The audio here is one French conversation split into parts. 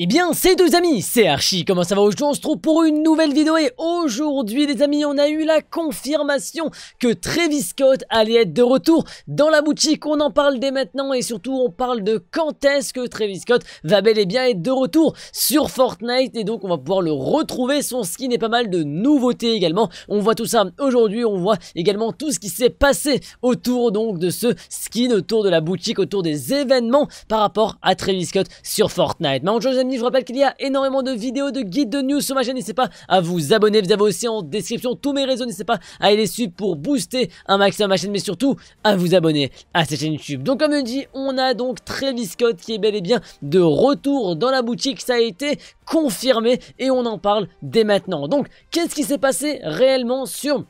Eh bien, c'est deux amis, c'est Archie, comment ça va Aujourd'hui, on se trouve pour une nouvelle vidéo et aujourd'hui, les amis, on a eu la confirmation que Travis Scott allait être de retour dans la boutique. On en parle dès maintenant et surtout, on parle de quand est-ce que Travis Scott va bel et bien être de retour sur Fortnite et donc on va pouvoir le retrouver. Son skin est pas mal de nouveautés également. On voit tout ça aujourd'hui, on voit également tout ce qui s'est passé autour donc de ce skin, autour de la boutique, autour des événements par rapport à Travis Scott sur Fortnite. Mais je vous rappelle qu'il y a énormément de vidéos, de guides, de news sur ma chaîne. N'hésitez pas à vous abonner. Vous avez aussi en description tous mes réseaux. N'hésitez pas à aller suivre pour booster un maximum ma chaîne, mais surtout à vous abonner à cette chaîne YouTube. Donc, comme je dis, on a donc Travis Scott qui est bel et bien de retour dans la boutique. Ça a été confirmé et on en parle dès maintenant. Donc, qu'est-ce qui s'est passé réellement sur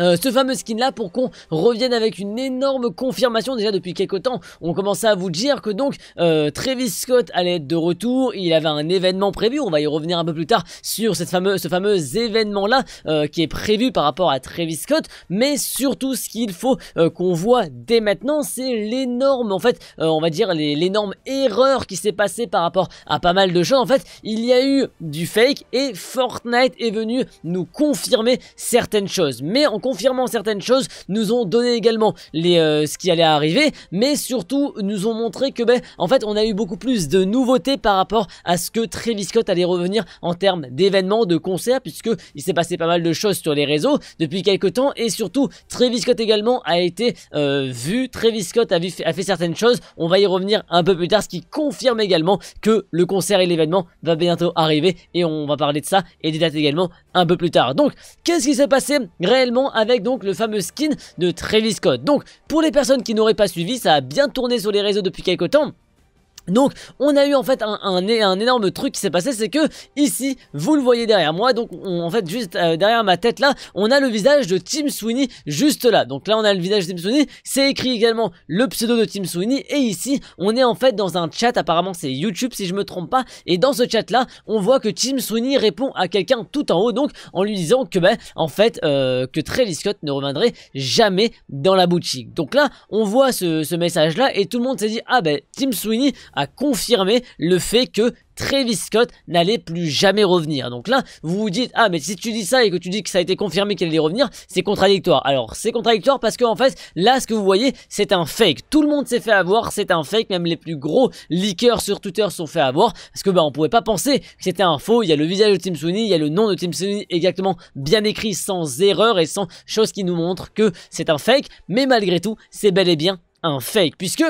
euh, ce fameux skin là pour qu'on revienne avec une énorme confirmation déjà depuis quelques temps on commençait à vous dire que donc euh, Travis Scott allait être de retour il avait un événement prévu on va y revenir un peu plus tard sur cette fameuse, ce fameux événement là euh, qui est prévu par rapport à Travis Scott mais surtout ce qu'il faut qu'on voit dès maintenant c'est l'énorme en fait on va dire l'énorme erreur qui s'est passée par rapport à pas mal de gens en fait il y a eu du fake et Fortnite est venu nous confirmer certaines choses mais confirmant certaines choses, nous ont donné également les, euh, ce qui allait arriver, mais surtout nous ont montré que, ben, en fait, on a eu beaucoup plus de nouveautés par rapport à ce que Travis Scott allait revenir en termes d'événements, de concerts, puisque il s'est passé pas mal de choses sur les réseaux depuis quelques temps, et surtout Travis Scott également a été euh, vu, Travis Scott a, a fait certaines choses, on va y revenir un peu plus tard, ce qui confirme également que le concert et l'événement va bientôt arriver, et on va parler de ça et des dates également un peu plus tard. Donc, qu'est-ce qui s'est passé réellement avec donc le fameux skin de Travis Scott. Donc pour les personnes qui n'auraient pas suivi, ça a bien tourné sur les réseaux depuis quelques temps. Donc on a eu en fait un, un, énorme truc qui s'est passé, c'est que ici, vous le voyez derrière moi, donc en fait juste euh, derrière ma tête là, on a le visage de Tim Sweeney juste là. Donc là on a le visage de Tim Sweeney, c'est écrit également le pseudo de Tim Sweeney et ici on est en fait dans un chat, apparemment c'est YouTube si je me trompe pas, et dans ce chat là on voit que Tim Sweeney répond à quelqu'un tout en haut donc en lui disant que ben en fait euh, que Trey Scott ne reviendrait jamais dans la boutique. Donc là on voit ce, ce message là et tout le monde s'est dit ah ben Tim Sweeney a confirmé le fait que Travis Scott n'allait plus jamais revenir. Donc là, vous vous dites, ah mais si tu dis ça et que tu dis que ça a été confirmé qu'il allait revenir, c'est contradictoire. Alors c'est contradictoire parce que en fait, là ce que vous voyez, c'est un fake. Tout le monde s'est fait avoir, c'est un fake, même les plus gros leakers sur Twitter sont fait avoir, parce que bah on pouvait pas penser que c'était un faux, il y a le visage de Tim Sweeney, il y a le nom de Tim Sweeney exactement bien écrit, sans erreur et sans chose qui nous montre que c'est un fake, mais malgré tout, c'est bel et bien un fake, puisque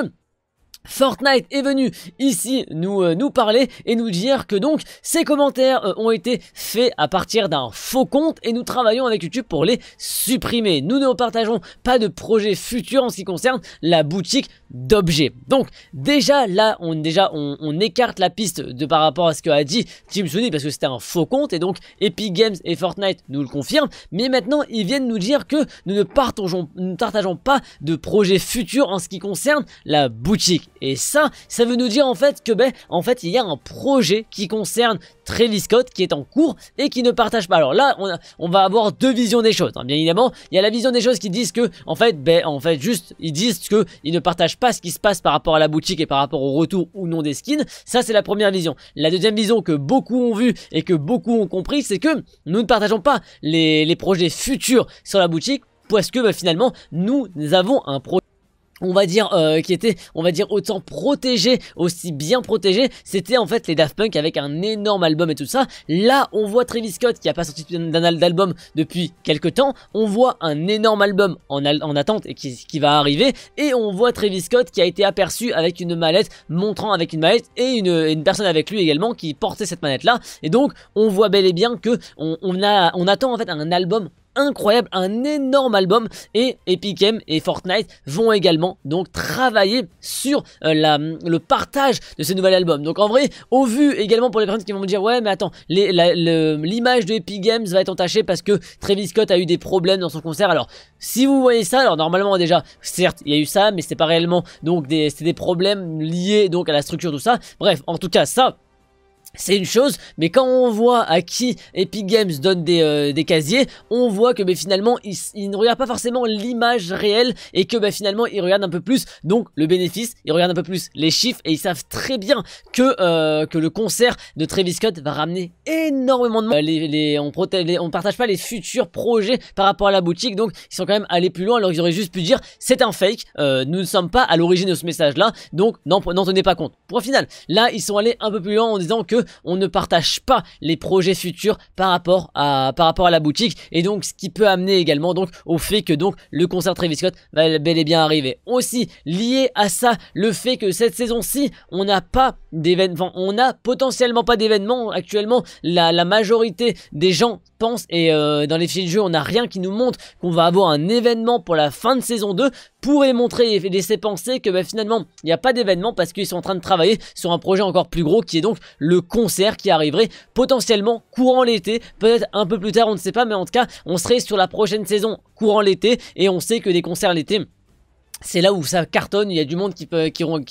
Fortnite est venu ici nous, euh, nous parler et nous dire que donc ces commentaires euh, ont été faits à partir d'un faux compte et nous travaillons avec YouTube pour les supprimer. Nous ne partageons pas de projet futur en ce qui concerne la boutique d'objets. Donc déjà là on déjà on, écarte la piste de par rapport à ce qu'a dit Tim Sony parce que c'était un faux compte et donc Epic Games et Fortnite nous le confirment. Mais maintenant ils viennent nous dire que nous ne partageons, nous ne partageons pas de projet futur en ce qui concerne la boutique. Et ça, ça veut nous dire en fait que ben, en fait, il y a un projet qui concerne Travis Scott qui est en cours et qui ne partage pas. Alors là, on, va avoir deux visions des choses. Hein. Bien évidemment, il y a la vision des choses qui disent que, en fait, ben, en fait, juste, ils disent que ils ne partagent pas ce qui se passe par rapport à la boutique et par rapport au retour ou non des skins. Ça, c'est la première vision. La deuxième vision que beaucoup ont vue et que beaucoup ont compris, c'est que nous ne partageons pas les, les projets futurs sur la boutique parce que ben, finalement, nous avons un projet on va dire euh, qui était on va dire autant protégé aussi bien protégé c'était en fait les Daft Punk avec un énorme album et tout ça là on voit Travis Scott qui a pas sorti d'album depuis quelques temps on voit un énorme album en, attente et qui, va arriver et on voit Travis Scott qui a été aperçu avec une mallette montrant avec une mallette et une, personne avec lui également qui portait cette mallette là et donc on voit bel et bien que on, on attend en fait un album incroyable, un énorme album et Epic Games et Fortnite vont également donc travailler sur euh, la, le partage de ce nouvel album. Donc en vrai, au vu également pour les personnes qui vont me dire ouais mais attends, l'image de Epic Games va être entachée parce que Travis Scott a eu des problèmes dans son concert. Alors si vous voyez ça, alors normalement déjà, certes il y a eu ça, mais c'est pas réellement donc des, des problèmes liés donc à la structure tout ça. Bref, en tout cas ça c'est une chose, mais quand on voit à qui Epic Games donne des, euh, des casiers, on voit que finalement, ils, ne regardent pas forcément l'image réelle et que bah, finalement, ils regardent un peu plus donc le bénéfice, ils regardent un peu plus les chiffres et ils savent très bien que, euh, que le concert de Travis Scott va ramener énormément de monde. Euh, les, on ne partage pas les futurs projets par rapport à la boutique, donc ils sont quand même allés plus loin alors qu'ils auraient juste pu dire c'est un fake, nous ne sommes pas à l'origine de ce message-là, donc n'en tenez pas compte. Pour final, là, ils sont allés un peu plus loin en disant que on ne partage pas les projets futurs par rapport à par rapport à la boutique et donc ce qui peut amener également donc au fait que donc le concert Travis Scott va bel et bien arriver. Aussi lié à ça le fait que cette saison-ci on n'a pas d'événements, on n'a potentiellement pas d'événements actuellement la majorité des gens et euh, dans les fichiers de jeu, on n'a rien qui nous montre qu'on va avoir un événement pour la fin de saison 2 pourrait montrer et laisser penser que bah, finalement il n'y a pas d'événement parce qu'ils sont en train de travailler sur un projet encore plus gros qui est donc le concert qui arriverait potentiellement courant l'été, peut-être un peu plus tard on ne sait pas mais en tout cas on serait sur la prochaine saison courant l'été et on sait que des concerts l'été c'est là où ça cartonne, il y a du monde qui,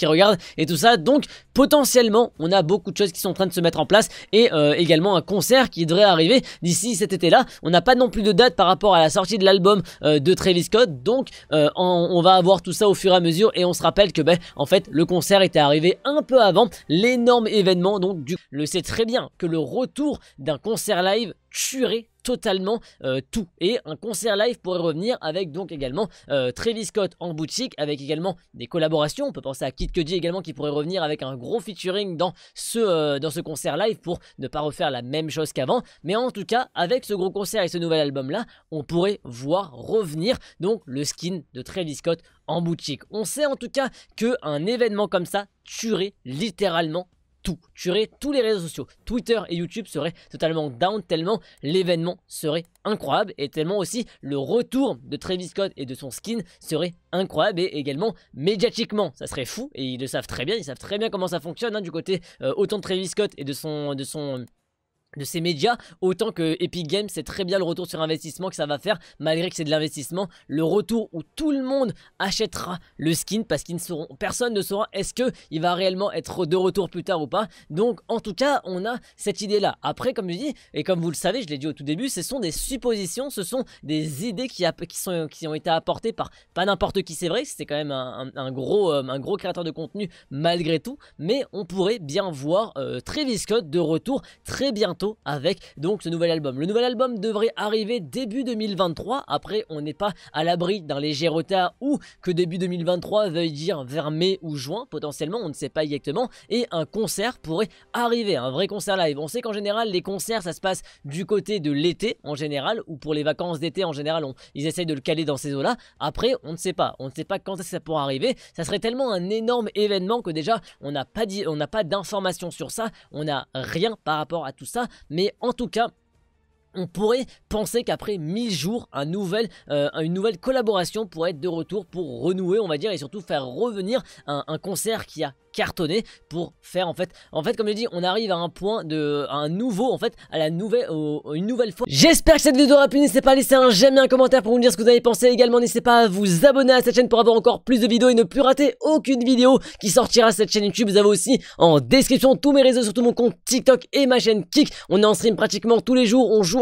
regarde et tout ça. Donc potentiellement, on a beaucoup de choses qui sont en train de se mettre en place et euh, également un concert qui devrait arriver d'ici cet été-là. On n'a pas non plus de date par rapport à la sortie de l'album euh, de Travis Scott, donc euh, on va avoir tout ça au fur et à mesure et on se rappelle que ben en fait le concert était arrivé un peu avant l'énorme événement. Donc du... le sait très bien que le retour d'un concert live tuerait totalement euh, tout. Et un concert live pourrait revenir avec donc également euh, Travis Scott en boutique avec également des collaborations. On peut penser à Kid Cudi également qui pourrait revenir avec un gros featuring dans ce, euh, dans ce concert live pour ne pas refaire la même chose qu'avant. Mais en tout cas, avec ce gros concert et ce nouvel album là, on pourrait voir revenir donc le skin de Travis Scott en boutique. On sait en tout cas qu'un événement comme ça tuerait littéralement tout. Tuerait tous les réseaux sociaux. Twitter et YouTube seraient totalement down tellement l'événement serait incroyable et tellement aussi le retour de Travis Scott et de son skin serait incroyable et également médiatiquement. Ça serait fou et ils le savent très bien, ils savent très bien comment ça fonctionne hein, du côté euh, autant de Travis Scott et de son... De son de ces médias, autant que Epic Games c'est très bien le retour sur investissement que ça va faire, malgré que c'est de l'investissement, le retour où tout le monde achètera le skin parce qu'ils ne sauront, personne ne saura est-ce que il va réellement être de retour plus tard ou pas. Donc en tout cas, on a cette idée là. Après, comme je dis et comme vous le savez, je l'ai dit au tout début, ce sont des suppositions, ce sont des idées qui, qui, sont, qui ont été apportées par pas n'importe qui, c'est vrai, c'était quand même un, gros, euh, un gros créateur de contenu malgré tout, mais on pourrait bien voir euh, Travis Scott de retour très bientôt avec donc ce nouvel album. Le nouvel album devrait arriver début 2023. Après, on n'est pas à l'abri d'un léger retard ou que début 2023 veuille dire vers mai ou juin potentiellement, on ne sait pas exactement. Et un concert pourrait arriver, un vrai concert live. On sait qu'en général, les concerts, ça se passe du côté de l'été en général ou pour les vacances d'été en général, on, ils essayent de le caler dans ces eaux-là. Après, on ne sait pas. On ne sait pas quand ça pourrait arriver. Ça serait tellement un énorme événement que déjà, on n'a pas d'informations sur ça. On n'a rien par rapport à tout ça mais en tout cas, on pourrait penser qu'après 1000 jours, euh, une nouvelle collaboration pourrait être de retour pour renouer, on va dire, et surtout faire revenir un, concert qui a cartonné pour faire en fait en fait comme je dis on arrive à un point de un nouveau en fait à la nouvelle une nouvelle fois j'espère que cette vidéo aura plu n'hésitez pas à laisser un j'aime et un commentaire pour nous dire ce que vous avez pensé également n'hésitez pas à vous abonner à cette chaîne pour avoir encore plus de vidéos et ne plus rater aucune vidéo qui sortira cette chaîne YouTube vous avez aussi en description tous mes réseaux surtout mon compte TikTok et ma chaîne Kik on est en stream pratiquement tous les jours on joue